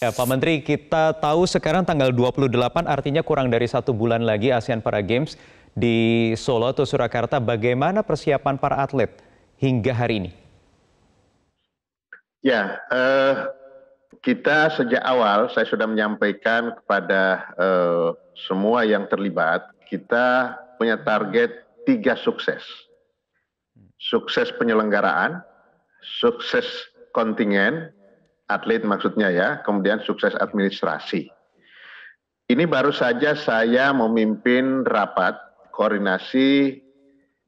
Ya, Pak Menteri, kita tahu sekarang tanggal 28 artinya kurang dari satu bulan lagi ASEAN Para Games di Solo atau Surakarta. Bagaimana persiapan para atlet hingga hari ini? Ya, eh, kita sejak awal saya sudah menyampaikan kepada eh, semua yang terlibat, kita punya target tiga sukses. Sukses penyelenggaraan, sukses kontingen, atlet maksudnya ya, kemudian sukses administrasi. Ini baru saja saya memimpin rapat koordinasi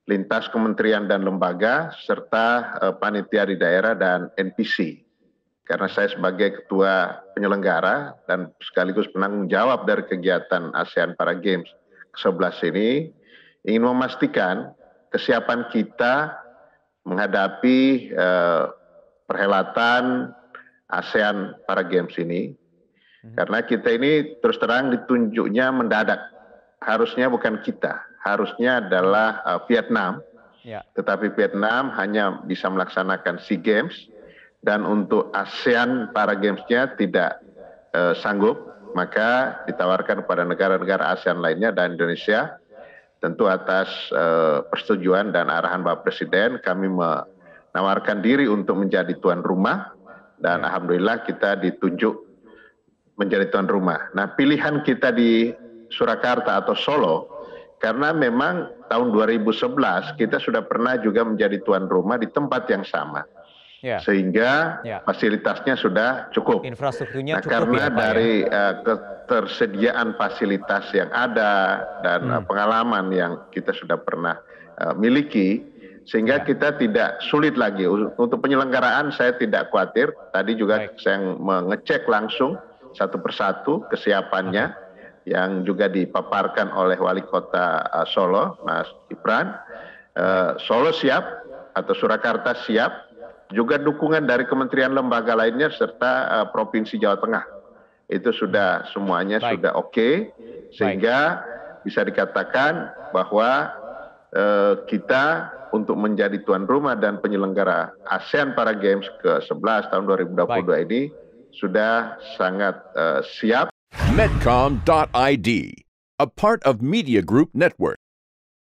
lintas kementerian dan lembaga serta eh, panitia di daerah dan NPC. Karena saya sebagai ketua penyelenggara dan sekaligus penanggung jawab dari kegiatan ASEAN Para Games ke-11 ini ingin memastikan kesiapan kita menghadapi eh, perhelatan ASEAN Para Games ini. Mhm. Karena kita ini terus terang ditunjuknya mendadak. Harusnya bukan kita, harusnya adalah uh, Vietnam. Ya. Tetapi Vietnam hanya bisa melaksanakan SEA Games dan untuk ASEAN Para Games-nya tidak uh, sanggup, maka ditawarkan kepada negara-negara ASEAN lainnya dan Indonesia tentu atas uh, persetujuan dan arahan Bapak Presiden kami menawarkan diri untuk menjadi tuan rumah dan ya. alhamdulillah kita ditunjuk menjadi tuan rumah. Nah, pilihan kita di Surakarta atau Solo karena memang tahun 2011 kita sudah pernah juga menjadi tuan rumah di tempat yang sama. Ya. Sehingga ya. fasilitasnya sudah cukup. Infrastrukturnya nah, cukup karena ya, Pak, ya? dari ya? uh, ketersediaan fasilitas yang ada dan hmm. uh, pengalaman yang kita sudah pernah uh, miliki, sehingga ya. kita tidak sulit lagi untuk penyelenggaraan saya tidak khawatir tadi juga Baik. saya mengecek langsung satu persatu kesiapannya Baik. yang juga dipaparkan oleh wali kota eh, Solo Mas Ibran eh, Solo siap atau Surakarta siap juga dukungan dari kementerian lembaga lainnya serta eh, provinsi Jawa Tengah itu sudah semuanya Baik. sudah oke okay, sehingga Baik. bisa dikatakan bahwa kita untuk menjadi tuan rumah dan penyelenggara ASEAN Para Games ke-11 tahun 2022 Baik. ini sudah sangat uh, siap. Medcom.id, a part of Media Group Network.